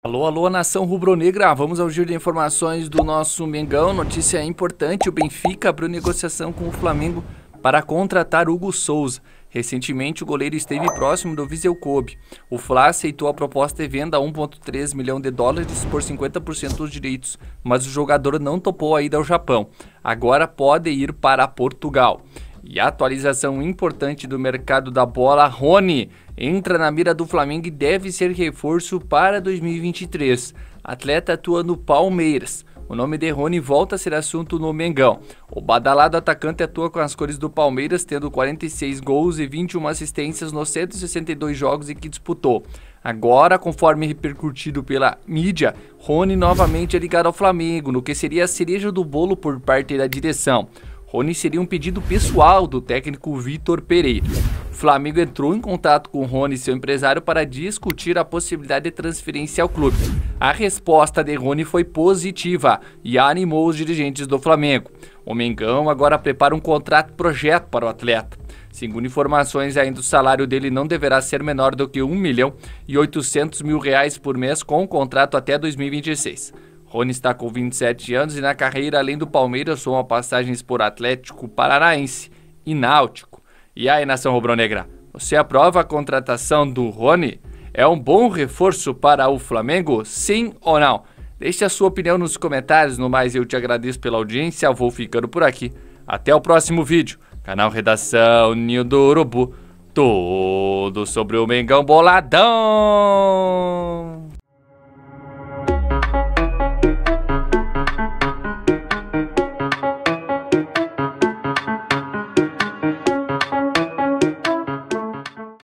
Alô, alô, nação rubro-negra. Vamos ao giro de informações do nosso Mengão. Notícia importante: o Benfica abriu negociação com o Flamengo para contratar Hugo Souza. Recentemente, o goleiro esteve próximo do Viseu Kobe. O Fla aceitou a proposta de venda a 1,3 milhão de dólares por 50% dos direitos, mas o jogador não topou a ida ao Japão. Agora pode ir para Portugal. E atualização importante do mercado da bola, Rony entra na mira do Flamengo e deve ser reforço para 2023. Atleta atua no Palmeiras. O nome de Rony volta a ser assunto no Mengão. O badalado atacante atua com as cores do Palmeiras, tendo 46 gols e 21 assistências nos 162 jogos em que disputou. Agora, conforme repercutido pela mídia, Rony novamente é ligado ao Flamengo, no que seria a cereja do bolo por parte da direção. Rony seria um pedido pessoal do técnico Vitor Pereira. O Flamengo entrou em contato com Rony e seu empresário para discutir a possibilidade de transferência ao clube. A resposta de Rony foi positiva e animou os dirigentes do Flamengo. O Mengão agora prepara um contrato projeto para o atleta. Segundo informações, ainda o salário dele não deverá ser menor do que 1 milhão e 800 mil reais por mês com o contrato até 2026. Rony está com 27 anos e na carreira, além do Palmeiras, soma passagens por Atlético Paranaense e Náutico. E aí, nação rubro-negra, você aprova a contratação do Rony? É um bom reforço para o Flamengo, sim ou não? Deixe a sua opinião nos comentários. No mais, eu te agradeço pela audiência. vou ficando por aqui. Até o próximo vídeo. Canal Redação Ninho do Urubu. Tudo sobre o Mengão Boladão.